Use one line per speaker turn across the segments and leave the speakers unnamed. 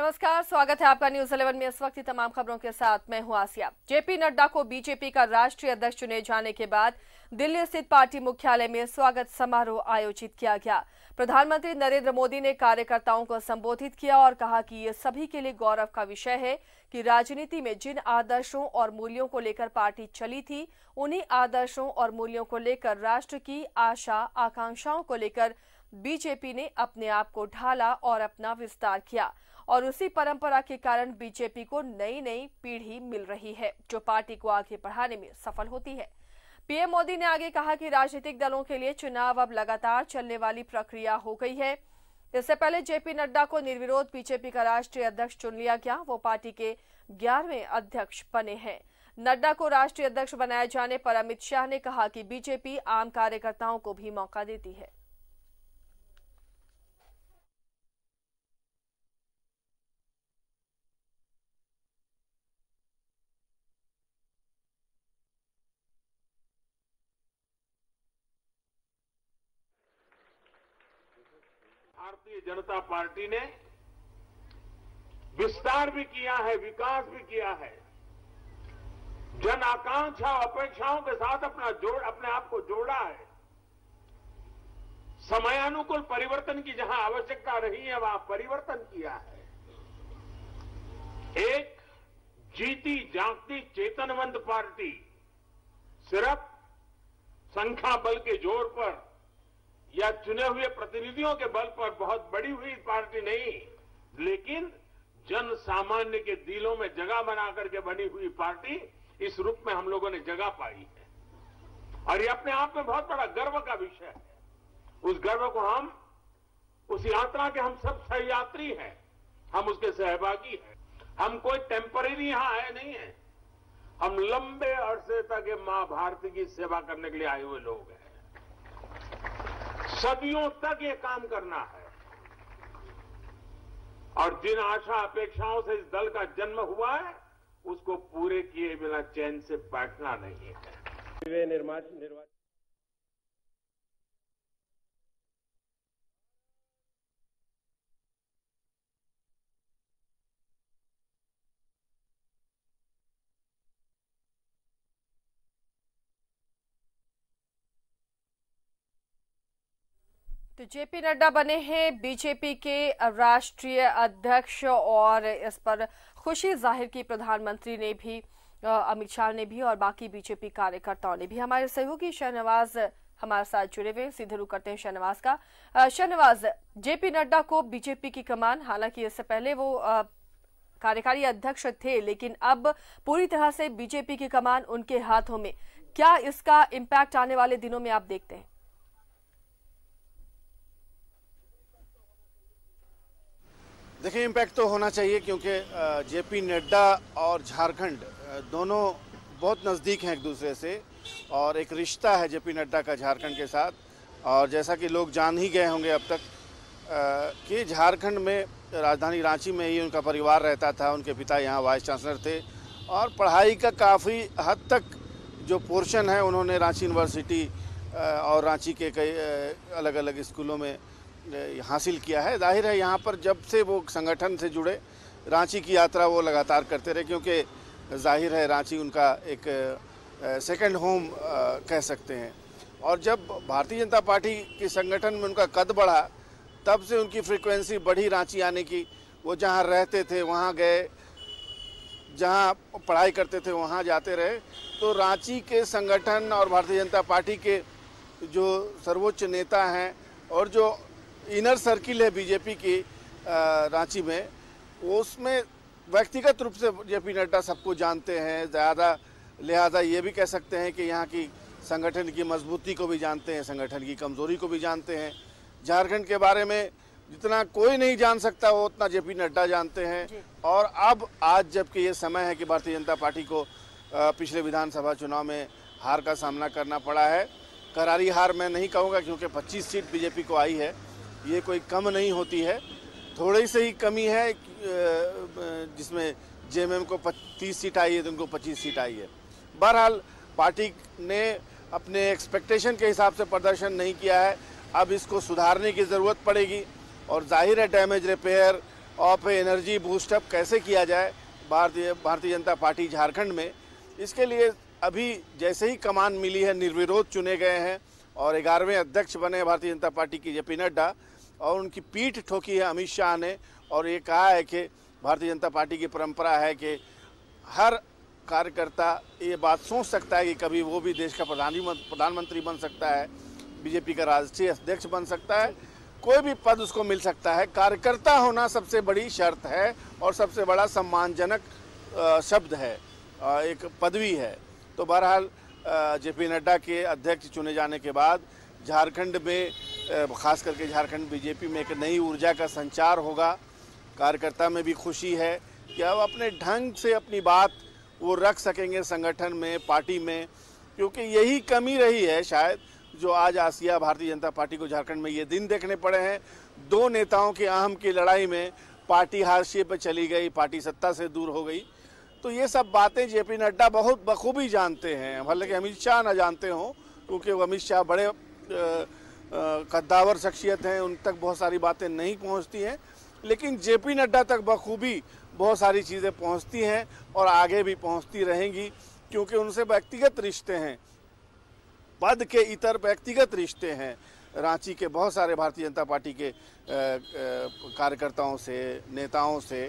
नमस्कार स्वागत है आपका न्यूज इलेवन में इस वक्त की तमाम खबरों के साथ मैं हूं आसिया जेपी नड्डा को बीजेपी का राष्ट्रीय अध्यक्ष चुने जाने के बाद दिल्ली स्थित पार्टी मुख्यालय में स्वागत समारोह आयोजित किया गया प्रधानमंत्री नरेंद्र मोदी ने कार्यकर्ताओं को संबोधित किया और कहा कि ये सभी के लिए गौरव का विषय है कि राजनीति में जिन आदर्शों और मूल्यों को लेकर पार्टी चली थी उन्हीं आदर्शों और मूल्यों को लेकर राष्ट्र की आशा आकांक्षाओं को लेकर बीजेपी ने अपने आप को ढाला और अपना विस्तार किया और उसी परंपरा के कारण बीजेपी को नई नई पीढ़ी मिल रही है जो पार्टी को आगे बढ़ाने में सफल होती है पीएम मोदी ने आगे कहा कि राजनीतिक दलों के लिए चुनाव अब लगातार चलने वाली प्रक्रिया हो गई है इससे पहले जेपी नड्डा को निर्विरोध बीजेपी का राष्ट्रीय अध्यक्ष चुन लिया गया वो पार्टी के ग्यारहवें अध्यक्ष बने हैं नड्डा को राष्ट्रीय अध्यक्ष बनाए जाने पर अमित शाह ने कहा कि बीजेपी आम कार्यकर्ताओं को भी मौका देती है
जनता पार्टी ने विस्तार भी किया है विकास भी किया है जन आकांक्षा अपेक्षाओं के साथ अपना जोड़ अपने आप को जोड़ा है समयानुकूल परिवर्तन की जहां आवश्यकता रही है वहां परिवर्तन किया है एक जीती जागती चेतनवंत पार्टी सिर्फ संख्या बल के जोर पर या चुने हुए प्रतिनिधियों के बल पर बहुत बड़ी हुई पार्टी नहीं लेकिन जन सामान्य के दिलों में जगह बनाकर के बनी हुई पार्टी इस रूप में हम लोगों ने जगह पाई है और ये अपने आप में बहुत बड़ा गर्व का विषय है उस गर्व को हम उस यात्रा के हम सब सहयात्री हैं हम उसके सहभागी हैं हम कोई टेम्परेरी यहां आए नहीं है हम लंबे अरसे तक मां भारती की सेवा करने के लिए आए हुए लोग हैं सदियों तक ये काम करना है और जिन आशा अपेक्षाओं से इस दल का जन्म हुआ है उसको पूरे किए बिना चैन से बैठना नहीं है
निर्माण निर्वाचन
तो जेपी नड्डा बने हैं बीजेपी के राष्ट्रीय अध्यक्ष और इस पर खुशी जाहिर की प्रधानमंत्री ने भी अमित शाह ने भी और बाकी बीजेपी कार्यकर्ताओं ने भी हमारे सहयोगी शहनवाज हमारे साथ जुड़े हुए सीधे रुख करते हैं शहनवाज का शहनवाज जेपी नड्डा को बीजेपी की कमान हालांकि इससे पहले वो कार्यकारी अध्यक्ष थे लेकिन अब पूरी तरह से बीजेपी की कमान उनके हाथों में क्या इसका इम्पैक्ट आने वाले दिनों में आप देखते हैं
देखिए इम्पैक्ट तो होना चाहिए क्योंकि जेपी नड्डा और झारखंड दोनों बहुत नज़दीक हैं एक दूसरे से और एक रिश्ता है जेपी नड्डा का झारखंड के साथ और जैसा कि लोग जान ही गए होंगे अब तक कि झारखंड में राजधानी रांची में ही उनका परिवार रहता था उनके पिता यहाँ वाइस चांसलर थे और पढ़ाई का काफ़ी हद तक जो पोर्शन है उन्होंने रांची यूनिवर्सिटी और रांची के कई अलग अलग स्कूलों में हासिल किया है जाहिर है यहाँ पर जब से वो संगठन से जुड़े रांची की यात्रा वो लगातार करते रहे क्योंकि जाहिर है रांची उनका एक सेकेंड होम कह सकते हैं और जब भारतीय जनता पार्टी के संगठन में उनका कद बढ़ा तब से उनकी फ्रीक्वेंसी बढ़ी रांची आने की वो जहाँ रहते थे वहाँ गए जहाँ पढ़ाई करते थे वहाँ जाते रहे तो रांची के संगठन और भारतीय जनता पार्टी के जो सर्वोच्च नेता हैं और जो इनर सर्किल है बीजेपी की रांची में उसमें व्यक्तिगत रूप से जे पी नड्डा सबको जानते हैं ज़्यादा लिहाजा ये भी कह सकते हैं कि यहाँ की संगठन की मजबूती को भी जानते हैं संगठन की कमज़ोरी को भी जानते हैं झारखंड के बारे में जितना कोई नहीं जान सकता वो उतना जे पी नड्डा जानते हैं और अब आज जबकि ये समय है कि भारतीय जनता पार्टी को पिछले विधानसभा चुनाव में हार का सामना करना पड़ा है करारी हार मैं नहीं कहूँगा क्योंकि 25 सीट बीजेपी को आई है ये कोई कम नहीं होती है थोड़ी से ही कमी है जिसमें जे को तीस सीट आई है तो उनको पच्चीस सीट आई है बहरहाल पार्टी ने अपने एक्सपेक्टेशन के हिसाब से प्रदर्शन नहीं किया है अब इसको सुधारने की ज़रूरत पड़ेगी और जाहिर है damage repair of energy boost up कैसे किया जाए भारतीय भारतीय जनता पार्टी झारखंड में इसके लिए अभी जैसे ही कमान मिली है निर्विरोध चुने गए हैं और ग्यारहवें अध्यक्ष बने भारतीय जनता पार्टी के जे पी नड्डा और उनकी पीठ ठोकी है अमित शाह ने और ये कहा है कि भारतीय जनता पार्टी की परंपरा है कि हर कार्यकर्ता ये बात सोच सकता है कि कभी वो भी देश का प्रधान प्रधानमंत्री बन सकता है बीजेपी का राष्ट्रीय अध्यक्ष बन सकता है कोई भी पद उसको मिल सकता है कार्यकर्ता होना सबसे बड़ी शर्त है और सबसे बड़ा सम्मानजनक शब्द है एक पदवी है तो बहरहाल जेपी नड्डा के अध्यक्ष चुने जाने के बाद झारखंड में खास करके झारखंड बीजेपी में एक नई ऊर्जा का संचार होगा कार्यकर्ता में भी खुशी है कि अब अपने ढंग से अपनी बात वो रख सकेंगे संगठन में पार्टी में क्योंकि यही कमी रही है शायद जो आज आसिया भारतीय जनता पार्टी को झारखंड में ये दिन देखने पड़े हैं दो नेताओं के अहम की लड़ाई में पार्टी हाशिए पर चली गई पार्टी सत्ता से दूर हो गई तो ये सब बातें जेपी नड्डा बहुत बखूबी जानते हैं हालांकि अमित शाह ना जानते हों क्योंकि वो अमित शाह बड़े कद्दावर शख्सियत हैं उन तक बहुत सारी बातें नहीं पहुंचती हैं लेकिन जेपी नड्डा तक बखूबी बहुत सारी चीज़ें पहुंचती हैं और आगे भी पहुंचती रहेंगी क्योंकि उनसे व्यक्तिगत रिश्ते हैं पद के इतर व्यक्तिगत रिश्ते हैं रांची के बहुत सारे भारतीय जनता पार्टी के कार्यकर्ताओं से नेताओं से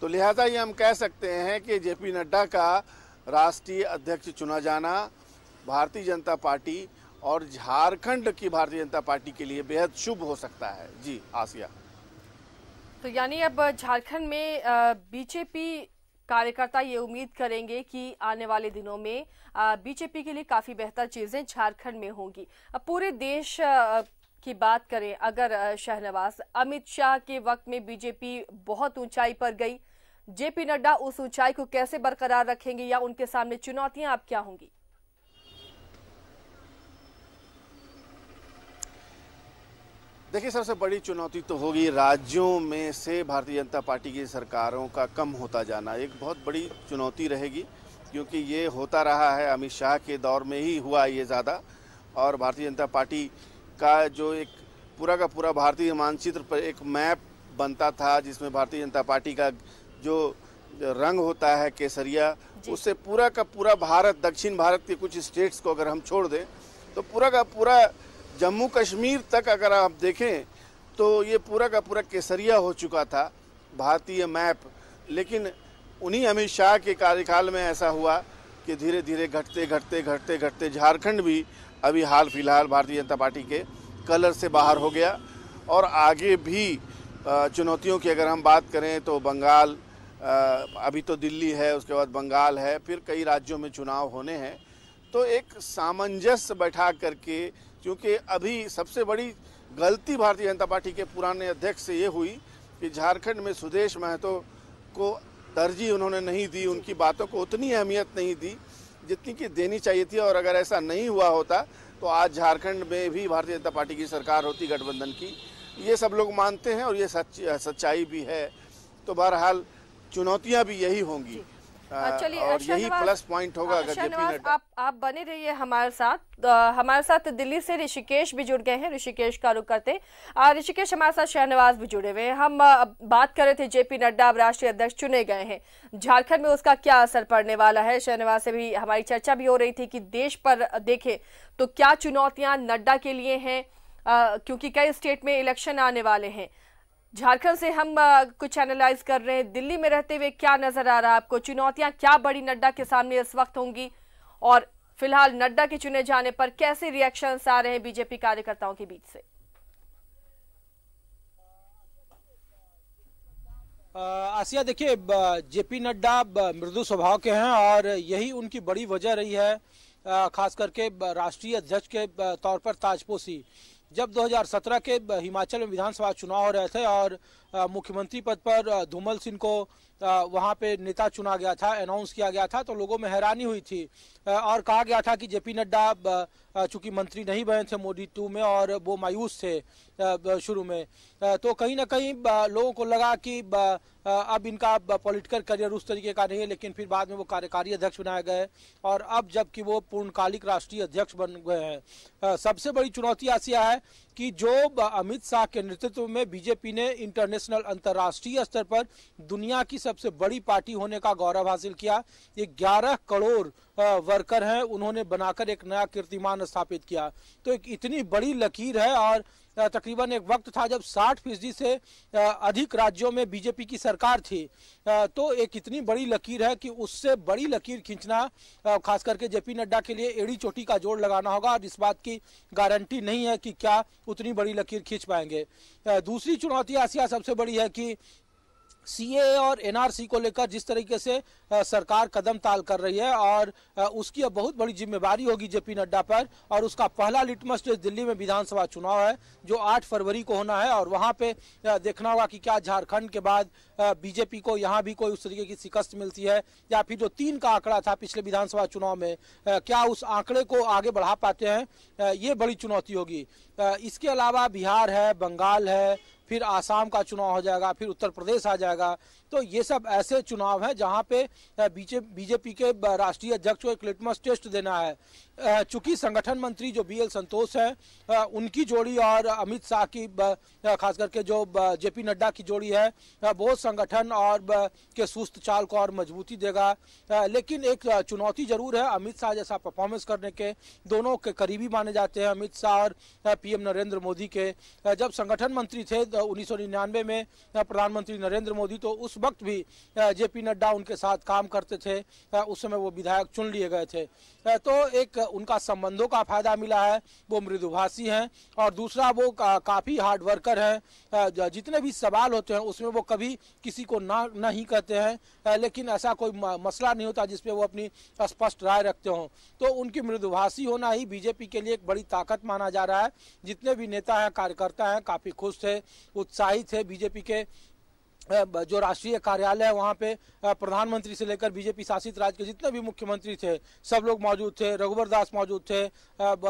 तो लिहाजा ये हम कह सकते हैं कि जेपी नड्डा का राष्ट्रीय अध्यक्ष चुना जाना भारतीय जनता पार्टी और झारखंड की भारतीय जनता पार्टी के लिए बेहद शुभ हो सकता है जी आसिया
तो यानी अब झारखंड में बीजेपी कार्यकर्ता ये उम्मीद करेंगे कि आने वाले दिनों में बीजेपी के लिए काफी बेहतर चीजें झारखंड में होंगी अब पूरे देश की बात करें अगर शहनवाज अमित शाह के वक्त में बीजेपी बहुत ऊंचाई पर गई जेपी नड्डा उस ऊंचाई को कैसे बरकरार रखेंगे या उनके सामने चुनौतियां अब क्या होंगी
देखिए सबसे बड़ी चुनौती तो होगी राज्यों में से भारतीय जनता पार्टी की सरकारों का कम होता जाना एक बहुत बड़ी चुनौती रहेगी क्योंकि ये होता रहा है अमित शाह के दौर में ही हुआ ये ज़्यादा और भारतीय जनता पार्टी का जो एक पूरा का पूरा भारतीय मानचित्र पर एक मैप बनता था जिसमें भारतीय जनता पार्टी का जो रंग होता है केसरिया उससे पूरा का पूरा भारत दक्षिण भारत के कुछ स्टेट्स को अगर हम छोड़ दें तो पूरा का पूरा जम्मू कश्मीर तक अगर आप देखें तो ये पूरा का पूरा केसरिया हो चुका था भारतीय मैप लेकिन उन्हीं अमित शाह के कार्यकाल में ऐसा हुआ कि धीरे धीरे घटते घटते घटते घटते झारखंड भी अभी हाल फिलहाल भारतीय जनता पार्टी के कलर से बाहर हो गया और आगे भी चुनौतियों की अगर हम बात करें तो बंगाल अभी तो दिल्ली है उसके बाद बंगाल है फिर कई राज्यों में चुनाव होने हैं तो एक सामंजस्य बैठा करके क्योंकि अभी सबसे बड़ी गलती भारतीय जनता पार्टी के पुराने अध्यक्ष से ये हुई कि झारखंड में सुदेश महतो को तरजीह उन्होंने नहीं दी उनकी बातों को उतनी अहमियत नहीं दी जितनी कि देनी चाहिए थी और अगर ऐसा नहीं हुआ होता तो आज झारखंड में भी भारतीय जनता पार्टी की सरकार होती गठबंधन की ये सब लोग मानते हैं और ये सच सच्चाई भी है तो बहरहाल चुनौतियां भी यही होंगी चलिए और अच्छा यही प्लस पॉइंट होगा अच्छा अगर आप
आप बने रहिए हमारे साथ आ, हमारे साथ दिल्ली से ऋषिकेश भी जुड़ गए हैं ऋषिकेश का रुख करते ऋषिकेश हमारे साथ शहनवाज भी जुड़े हुए हैं हम बात कर रहे थे जेपी नड्डा अब राष्ट्रीय अध्यक्ष चुने गए हैं झारखंड में उसका क्या असर पड़ने वाला है शहनवाज से भी हमारी चर्चा भी हो रही थी कि देश पर देखे तो क्या चुनौतियां नड्डा के लिए हैं क्योंकि कई स्टेट में इलेक्शन आने वाले हैं झारखंड से हम कुछ एनालाइज कर रहे हैं दिल्ली में रहते हुए क्या नजर आ रहा है आपको चुनौतियां क्या बड़ी नड्डा के सामने इस वक्त होंगी और फिलहाल नड्डा के चुने जाने पर कैसे रिएक्शन आ रहे हैं बीजेपी कार्यकर्ताओं के बीच से
आसिया देखिए जेपी नड्डा मृदु स्वभाव के हैं और यही उनकी बड़ी वजह रही है खास करके राष्ट्रीय अध्यक्ष के तौर पर ताजपोशी जब 2017 के हिमाचल में विधानसभा चुनाव हो रहे थे और मुख्यमंत्री पद पर धूमल सिंह को वहाँ पे नेता चुना गया था अनाउंस किया गया था तो लोगों में हैरानी हुई थी और कहा गया था कि जेपी नड्डा चूंकि मंत्री नहीं बने थे मोदी टू में और वो मायूस थे शुरू में तो कहीं ना कहीं लोगों को लगा कि अब इनका पॉलिटिकल करियर उस तरीके का नहीं है लेकिन फिर बाद में वो कार्यकारी अध्यक्ष बनाए गए और अब जबकि वो पूर्णकालिक राष्ट्रीय अध्यक्ष बन गए हैं सबसे बड़ी चुनौती ऐसी है कि जो अमित शाह के नेतृत्व में बीजेपी ने इंटरनेशनल नेशनल अंतर्राष्ट्रीय स्तर पर दुनिया की सबसे बड़ी पार्टी होने का गौरव हासिल किया ये ग्यारह करोड़ वर्कर हैं उन्होंने बनाकर एक नया कीर्तिमान स्थापित किया तो एक इतनी बड़ी लकीर है और तकरीबन एक वक्त था जब 60 फीसदी से अधिक राज्यों में बीजेपी की सरकार थी तो एक इतनी बड़ी लकीर है कि उससे बड़ी लकीर खींचना खास करके जेपी नड्डा के लिए एड़ी चोटी का जोड़ लगाना होगा और इस बात की गारंटी नहीं है कि क्या उतनी बड़ी लकीर खींच पाएंगे दूसरी चुनौती आसिया सबसे बड़ी है कि सीए और एनआरसी को लेकर जिस तरीके से सरकार कदम ताल कर रही है और उसकी अब बहुत बड़ी जिम्मेवारी होगी जेपी नड्डा पर और उसका पहला लिटमस टेस्ट दिल्ली में विधानसभा चुनाव है जो 8 फरवरी को होना है और वहां पे देखना होगा कि क्या झारखंड के बाद बीजेपी को यहाँ भी कोई उस तरीके की शिकस्त मिलती है या फिर जो तीन का आंकड़ा था पिछले विधानसभा चुनाव में क्या उस आंकड़े को आगे बढ़ा पाते हैं ये बड़ी चुनौती होगी इसके अलावा बिहार है बंगाल है फिर आसाम का चुनाव हो जाएगा फिर उत्तर प्रदेश आ जाएगा तो ये सब ऐसे चुनाव हैं जहां पे बीजेपी के राष्ट्रीय अध्यक्ष को एक लिटमस टेस्ट देना है चूंकि संगठन मंत्री जो बी एल संतोष हैं उनकी जोड़ी और अमित शाह की खास करके जो जेपी नड्डा की जोड़ी है बहुत संगठन और के सुस्त चाल को और मजबूती देगा लेकिन एक चुनौती जरूर है अमित शाह जैसा परफॉर्मेंस करने के दोनों के करीबी माने जाते हैं अमित शाह और पीएम नरेंद्र मोदी के जब संगठन मंत्री थे उन्नीस में प्रधानमंत्री नरेंद्र मोदी तो उस वक्त भी जेपी नड्डा उनके साथ काम करते थे उस समय वो विधायक चुन लिए गए थे तो एक उनका संबंधों का फ़ायदा मिला है वो मृदुभाषी हैं और दूसरा वो का, काफ़ी हार्ड वर्कर हैं जितने भी सवाल होते हैं उसमें वो कभी किसी को ना नहीं कहते हैं लेकिन ऐसा कोई मसला नहीं होता जिसपे वो अपनी स्पष्ट राय रखते हों तो उनकी मृदुभाषी होना ही बीजेपी के लिए एक बड़ी ताकत माना जा रहा है जितने भी नेता हैं कार्यकर्ता हैं काफ़ी खुश थे उत्साहित थे बीजेपी के जो राष्ट्रीय कार्यालय है वहाँ पे प्रधानमंत्री से लेकर बीजेपी शासित राज्य के जितने भी मुख्यमंत्री थे सब लोग मौजूद थे रघुवर दास मौजूद थे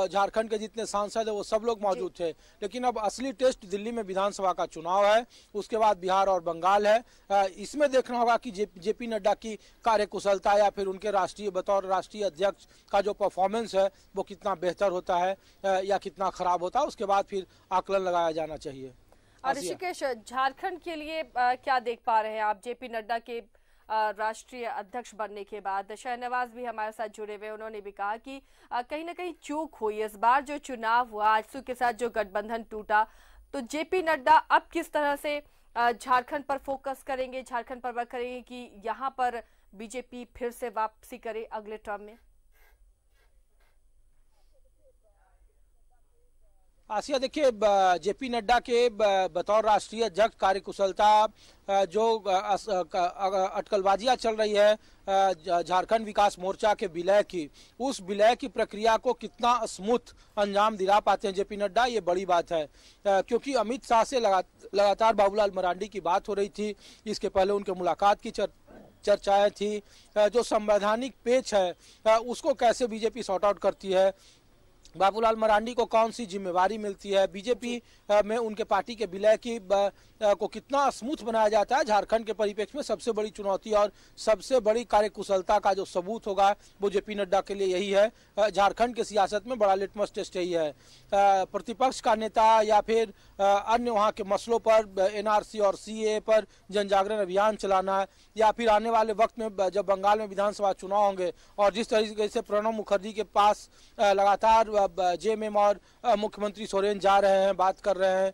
झारखंड के जितने सांसद है वो सब लोग मौजूद थे लेकिन अब असली टेस्ट दिल्ली में विधानसभा का चुनाव है उसके बाद बिहार और बंगाल है इसमें देखना होगा कि जे, पी नड्डा की कार्यकुशलता या फिर उनके राष्ट्रीय बतौर राष्ट्रीय अध्यक्ष का जो परफॉर्मेंस है वो कितना बेहतर होता है या कितना खराब होता है उसके बाद फिर आकलन लगाया जाना चाहिए ऋषिकेश
झारखंड के लिए क्या देख पा रहे हैं आप जेपी नड्डा के राष्ट्रीय अध्यक्ष बनने के बाद शहनवाज भी हमारे साथ जुड़े हुए उन्होंने भी कहा कि कहीं ना कहीं चूक हुई इस बार जो चुनाव हुआ आजसू के साथ जो गठबंधन टूटा तो जेपी नड्डा अब किस तरह से झारखंड पर फोकस करेंगे झारखंड पर वर्क करेंगे कि यहाँ पर बीजेपी फिर से वापसी करे अगले टर्म में
आसिया देखिए जेपी नड्डा के बतौर राष्ट्रीय अध्यक्ष कार्यकुशलता जो अटकलबाजियां चल रही है झारखंड विकास मोर्चा के विलय की उस विलय की प्रक्रिया को कितना स्मूथ अंजाम दिला पाते हैं जेपी नड्डा ये बड़ी बात है क्योंकि अमित शाह से लगा, लगातार बाबूलाल मरांडी की बात हो रही थी इसके पहले उनके मुलाकात की चर, चर्चाएं थी जो संवैधानिक पेच है उसको कैसे बीजेपी सॉर्ट आउट करती है बाबूलाल मरांडी को कौन सी जिम्मेवारी मिलती है बीजेपी में उनके पार्टी के विलय की को कितना स्मूथ बनाया जाता है झारखंड के परिप्रेक्ष्य में सबसे बड़ी चुनौती और सबसे बड़ी कार्यकुशलता का जो सबूत होगा वो जेपी नड्डा के लिए यही है झारखंड के सियासत में बड़ा लिटमस टेस्ट यही है प्रतिपक्ष का नेता या फिर अन्य वहाँ के मसलों पर एन और सी पर जनजागरण अभियान चलाना या फिर आने वाले वक्त में जब बंगाल में विधानसभा चुनाव होंगे और जिस तरीके से प्रणब मुखर्जी के पास लगातार जे एम और मुख्यमंत्री सोरेन जा रहे हैं बात कर रहे हैं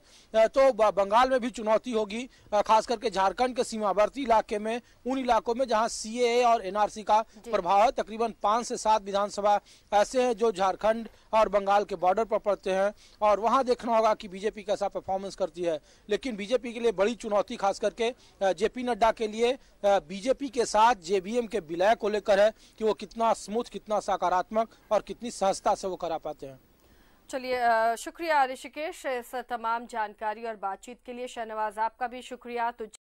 तो बंगाल में भी चुनौती होगी खास करके झारखंड के सीमावर्ती इलाके में उन इलाकों में जहां सीएए और एनआरसी का प्रभाव है तकरीबन पाँच से सात विधानसभा ऐसे हैं जो झारखंड और बंगाल के बॉर्डर पर पड़ते हैं और वहां देखना होगा कि बीजेपी कैसा परफॉर्मेंस करती है लेकिन बीजेपी के लिए बड़ी चुनौती खास करके जेपी नड्डा के लिए बीजेपी के साथ जेबीएम के विलय को लेकर है कि वो कितना स्मूथ कितना सकारात्मक और कितनी सहजता से वो करा पाते चाहते हैं
चलिए शुक्रिया ऋषिकेश इस तमाम जानकारी और बातचीत के लिए शहनवाज आपका भी शुक्रिया तो